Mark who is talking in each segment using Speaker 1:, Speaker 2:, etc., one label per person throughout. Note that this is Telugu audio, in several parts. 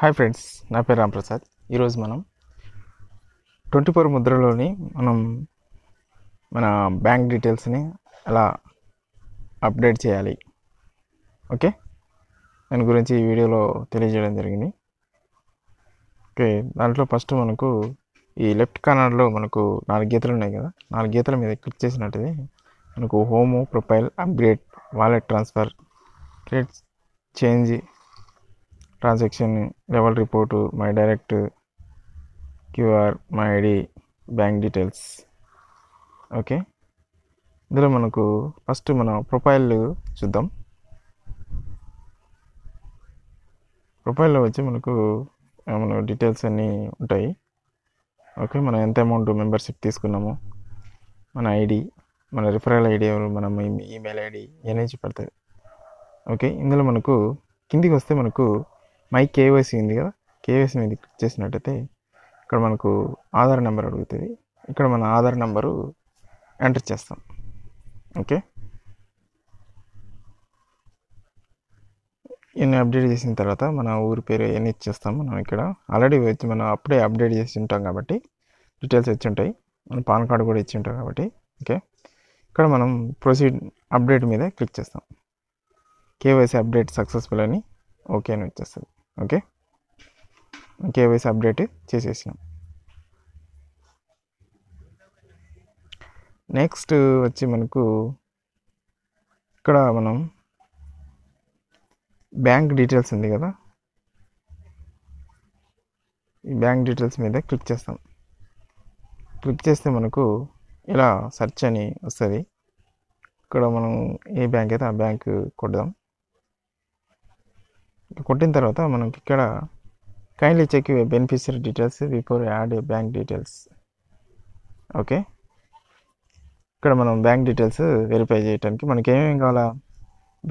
Speaker 1: హాయ్ ఫ్రెండ్స్ నా పేరు రాంప్రసాద్ ఈరోజు మనం ట్వంటీ ఫోర్ ముద్రలోని మనం మన బ్యాంక్ డీటెయిల్స్ని ఎలా అప్డేట్ చేయాలి ఓకే దాని గురించి ఈ వీడియోలో తెలియజేయడం జరిగింది ఓకే దాంట్లో ఫస్ట్ మనకు ఈ లెఫ్ట్ కార్నర్లో మనకు నాలుగు గీతలు ఉన్నాయి కదా నాలుగు గీతల మీద క్లిక్ చేసినట్టుది మనకు home profile upgrade wallet transfer create change transaction level report my direct QR my ID bank details okay ఇందులో మనకు ఫస్ట్ మన ప్రొఫైల్ చూద్దాం ప్రొఫైల్లో వచ్చి మనకు మన డీటెయిల్స్ అన్నీ ఉంటాయి ఓకే మనం ఎంత అమౌంట్ మెంబర్షిప్ తీసుకున్నాము మన ఐడి మన రిఫరల్ ఐడి మనం ఈమెయిల్ ఐడి ఇవన్నీ పడుతుంది ఓకే ఇందులో మనకు కిందికి వస్తే మనకు మై కేవైసీ ఉంది కదా కేవైసీ మీద క్లిక్ చేసినట్టయితే ఇక్కడ మనకు ఆధార్ నెంబర్ అడుగుతుంది ఇక్కడ మన ఆధార్ నెంబరు ఎంటర్ చేస్తాం ఓకే ఇన్ని అప్డేట్ చేసిన తర్వాత మన ఊరి పేరు ఎన్ని ఇచ్చేస్తాం మనం ఇక్కడ ఆల్రెడీ వచ్చి మనం అప్పుడే అప్డేట్ చేసి ఉంటాం కాబట్టి డీటెయిల్స్ వచ్చి ఉంటాయి మన పాన్ కార్డు కూడా ఇచ్చి ఉంటాం కాబట్టి ఓకే ఇక్కడ మనం ప్రొసీడ్ అప్డేట్ మీద క్లిక్ చేస్తాం కేవైసీ అప్డేట్ సక్సెస్ఫుల్ అని ఓకే అని వచ్చేస్తుంది ఓకే కేవైసీ అప్డేట్ చేసేసాం నెక్స్ట్ వచ్చి మనకు ఇక్కడ మనం బ్యాంక్ డీటెయిల్స్ ఉంది కదా ఈ బ్యాంక్ డీటెయిల్స్ మీద క్లిక్ చేస్తాం క్లిక్ చేస్తే మనకు ఇలా సెర్చ్ అని వస్తుంది ఇక్కడ మనం ఏ బ్యాంక్ అయితే ఆ బ్యాంక్ కొడదాం కొట్టిన తర్వాత మనకి ఇక్కడ kindly check your beneficiary details before add bank details okay ఇక్కడ మనం బ్యాంక్ డీటెయిల్స్ వెరిఫై చేయడానికి మనకి ఏమేమి కావాలా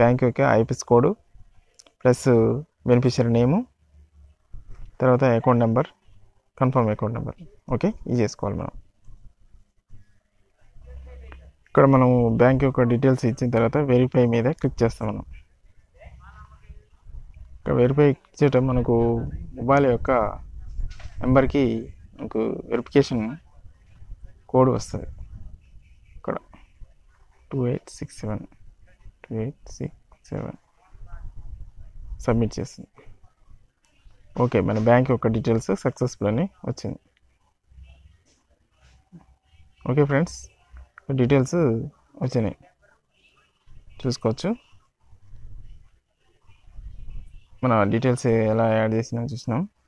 Speaker 1: బ్యాంక్ యొక్క IFSC code plus beneficiary name తర్వాత account number confirm account number okay ఇది చేసుకోవాలి మనం ఇక్కడ మనం బ్యాంక్ యొక్క డీటెయిల్స్ ఇచ్చిన తర్వాత వెరిఫై మీద క్లిక్ చేస్తాం మనం ఇక్కడ వెరిఫై చేయటం మనకు మొబైల్ యొక్క నెంబర్కి మనకు వెరిఫికేషన్ కోడ్ వస్తుంది ఇక్కడ two eight six seven two eight six seven submit చేస్తుంది ఓకే మన బ్యాంక్ యొక్క డీటెయిల్స్ సక్సెస్ఫుల్ అని వచ్చింది ఓకే ఫ్రెండ్స్ డీటెయిల్స్ వచ్చినాయి చూసుకోవచ్చు మన డీటెయిల్స్ ఎలా యాడ్ చేసినా చూసినాం